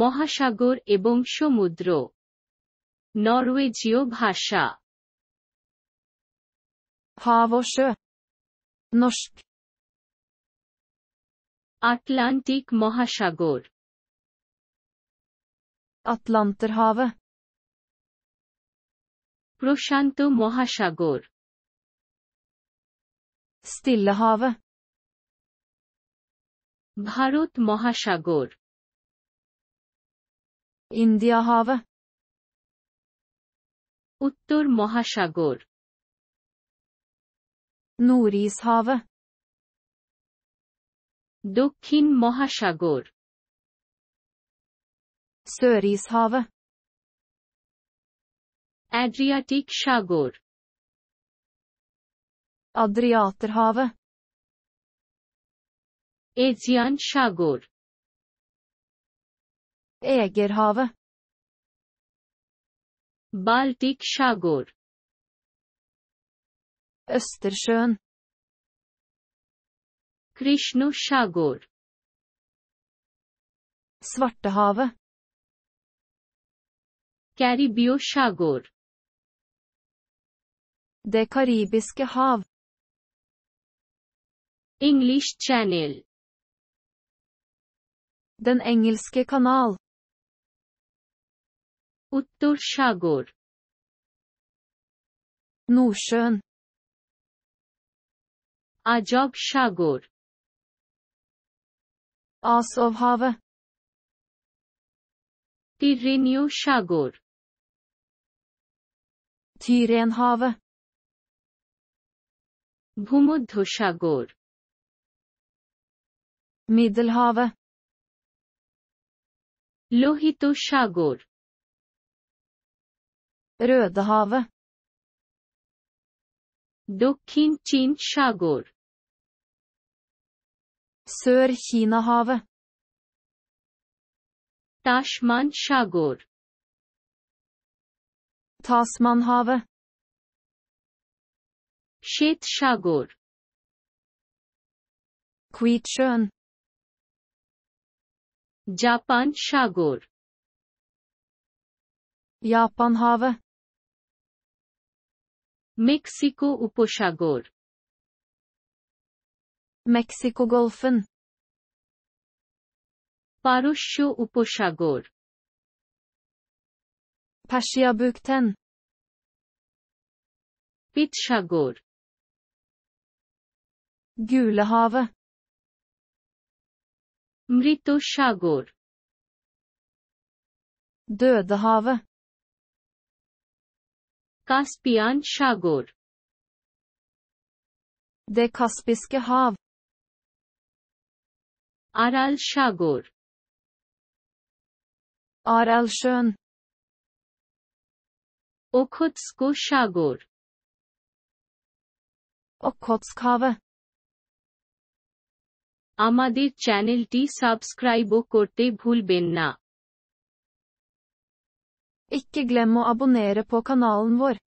মহাসাগর এবং সমুদ্র নরওয়েজীয় ভাষা hav och আটলান্টিক মহাসাগর Atlanterhavet. প্রশান্ত মহাসাগর Stillehavet. ভারত মহাসাগর ইন্ডিয়া হাওয়া উত্তর মহাসাগর Norishavet. দক্ষিণ মহাসাগর Sørishavet. অ্যাড্রিয়াটিক সাগর Adriaterhavet. এজিয়ান সাগর Egerhavet. Baltik skjærgård. Østersjøen. Krishno skjærgård. Svartehavet. Karibio skjærgård. Det karibiske hav. English Channel. Den engelske kanal. উত্তর সাগর Nordsjön আজব সাগর Asovhavet তিরেনীয় সাগর Tyrenhavet ভূমধ্যসাগর Middelhavet লোহিত সাগর Rødehavet. দক্ষিণ চীন সাগর Sør Kinahavet. Tasman সাগর Tasmanhavet. Şet সাগর Kvitsjøen. Japan সাগর Japanhavet. মেক্সিকো উপসাগর মেক্সিকোগolfen পারস্য উপসাগর Persiabukten Pittsjagor Gulehavet Mritosjagor Dødehavet Caspian সাগর দ্য কাস্পিসকে hav আরাল সাগর আরাল শোন ওখটসকো সাগর ওখটসকাভে আমাদের চ্যানেলটি সাবস্ক্রাইব করতে ভুলবেন না Ikke glem å abonnere på kanalen vår.